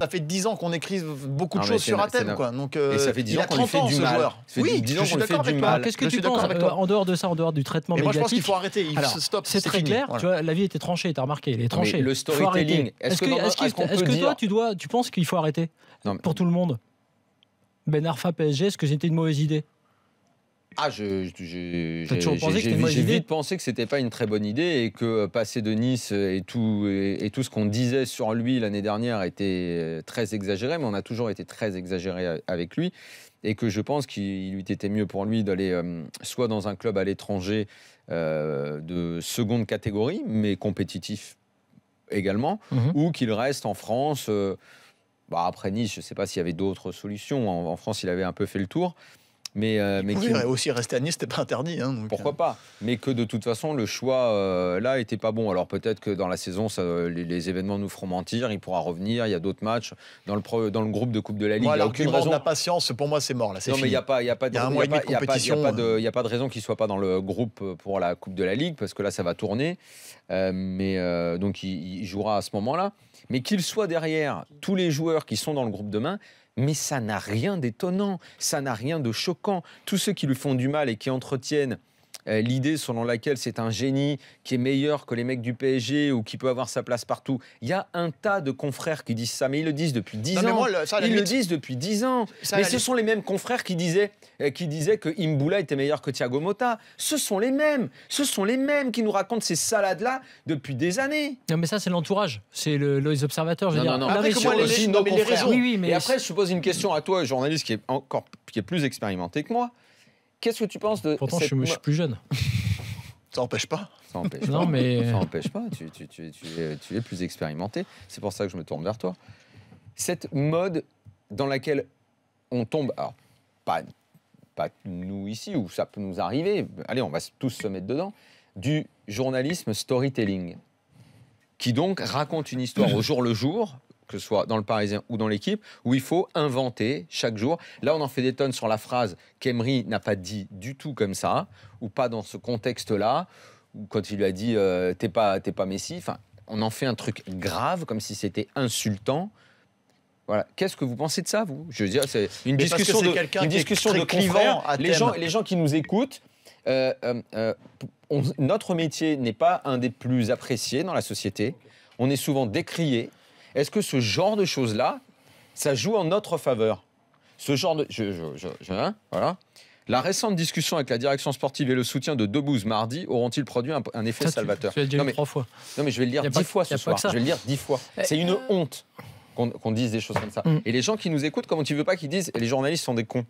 Ça fait 10 ans qu'on écrit beaucoup de choses sur Athènes, quoi. Donc, ça euh, fait 10 il ans a 30 ans, ce joueur. Oui, je suis d'accord avec toi. Qu'est-ce que tu penses euh, en dehors de ça, en dehors du traitement Moi, je pense qu'il faut arrêter. C'est très clair. la vie était tranchée. T'as remarqué, elle est tranchée. le storytelling. Est-ce que, que toi, tu dois, tu penses qu'il faut arrêter pour tout le monde Ben Arfa PSG, est-ce que c'était une mauvaise idée ah, je, j'ai, vite pensé que j'ai vite pensé que c'était pas une très bonne idée et que euh, passer de Nice et tout, et, tout ce qu'on disait sur lui l'année dernière était euh, très exagéré, mais on a toujours été très exagéré avec lui et que je pense qu'il lui était mieux pour lui d'aller euh, soit dans un club à l'étranger de seconde catégorie, mais compétitif également, mhm. ou qu'il reste en France. Bah, après Nice, je ne sais pas s'il y avait d'autres solutions. en, France, il avait un peu fait le tour. Mais, euh, aussi rester à Nice, c'était pas interdit. Hein, Pourquoi euh. pas Mais que de toute façon, le choix euh, là était pas bon. Alors peut-être que dans la saison, les, événements nous feront mentir. Il pourra revenir. Il y a d'autres matchs dans le dans le groupe de Coupe de la Ligue. Moi, il y a aucune raison. La patience, pour moi, c'est mort là. Non, mais il n'y a pas, y a pas de, il a pas raison qu'il soit pas dans le groupe pour la Coupe de la Ligue parce que là, ça va tourner. Euh, mais donc il jouera à ce moment-là. Mais qu'il soit derrière tous les joueurs qui sont dans le groupe demain mais ça n'a rien d'étonnant, ça n'a rien de choquant. Tous ceux qui lui font du mal et qui entretiennent euh, l'idée selon laquelle c'est un génie qui est meilleur que les mecs du PSG ou qui peut avoir sa place partout. Il y a un tas de confrères qui disent ça, mais ils le disent depuis dix ans. ils le disent depuis 10 ans. mais ce sont les mêmes confrères qui disaient, euh, qui disaient que Imboula était meilleur que Thiago Motta. Ce sont les mêmes. Ce sont les mêmes qui nous racontent ces salades-là depuis des années. Non, mais ça, c'est l'entourage. C'est le, les observateurs. Je veux non, dire. non, non. Après, après, je pose une question à toi, journaliste qui est encore qui est plus expérimenté que moi. Qu'est-ce que tu penses de. Pourtant, cette... je, suis, plus jeune. Ça n'empêche pas. Ça n'empêche pas. Mais... Ça n'empêche pas. Tu, es, plus expérimenté. C'est pour ça que je me tourne vers toi. Cette mode dans laquelle on tombe, alors pas, pas nous ici, où ça peut nous arriver, allez, on va tous se mettre dedans, du journalisme storytelling, qui donc raconte une histoire au jour le jour que ce soit dans le Parisien ou dans l'équipe, où il faut inventer chaque jour. Là, on en fait des tonnes sur la phrase qu'Emery n'a pas dit du tout comme ça, ou pas dans ce contexte-là, ou quand il lui a dit euh, t'es pas, es pas Messi. on en fait un truc grave, comme si c'était insultant. Voilà. Qu'est-ce que vous pensez de ça, vous Je veux dire, c'est une discussion de, discussion de Les gens, les gens qui nous écoutent, euh, euh, notre métier n'est pas un des plus appréciés dans la société. On est souvent décrié. Est-ce que ce genre de choses-là, ça joue en notre faveur Ce genre de. Je, hein, voilà. La récente discussion avec la direction sportive et le soutien de Debouze mardi auront-ils produit un, effet salvateur tu, dit trois fois. Non, mais je vais le dire dix fois ce soir. Je vais le dire dix fois. Euh, C'est une euh, honte qu'on dise des choses comme ça. Euh. Et les gens qui nous écoutent, comment tu veux pas qu'ils disent et les journalistes sont des cons